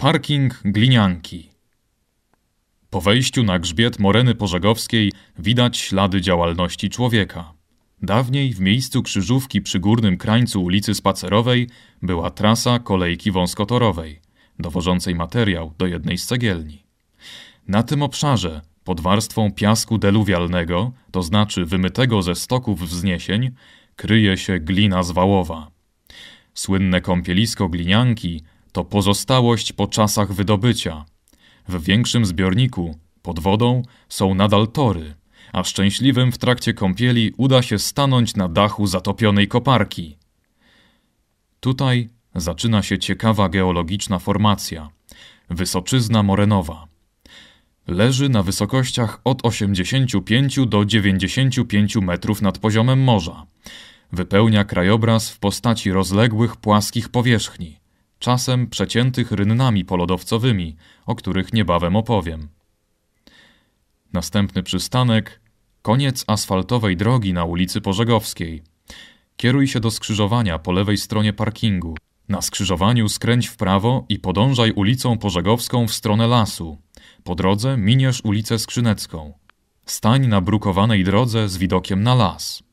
Parking glinianki. Po wejściu na grzbiet Moreny Pożegowskiej widać ślady działalności człowieka. Dawniej w miejscu krzyżówki przy górnym krańcu ulicy Spacerowej była trasa kolejki wąskotorowej, dowożącej materiał do jednej z cegielni. Na tym obszarze, pod warstwą piasku deluwialnego, to znaczy wymytego ze stoków wzniesień, kryje się glina zwałowa. Słynne kąpielisko glinianki to pozostałość po czasach wydobycia. W większym zbiorniku, pod wodą, są nadal tory, a szczęśliwym w trakcie kąpieli uda się stanąć na dachu zatopionej koparki. Tutaj zaczyna się ciekawa geologiczna formacja wysoczyzna morenowa. Leży na wysokościach od 85 do 95 metrów nad poziomem morza. Wypełnia krajobraz w postaci rozległych płaskich powierzchni czasem przeciętych rynnami polodowcowymi, o których niebawem opowiem. Następny przystanek koniec asfaltowej drogi na ulicy Pożegowskiej. Kieruj się do skrzyżowania po lewej stronie parkingu. Na skrzyżowaniu skręć w prawo i podążaj ulicą Pożegowską w stronę lasu. Po drodze miniesz ulicę Skrzynecką. Stań na brukowanej drodze z widokiem na las.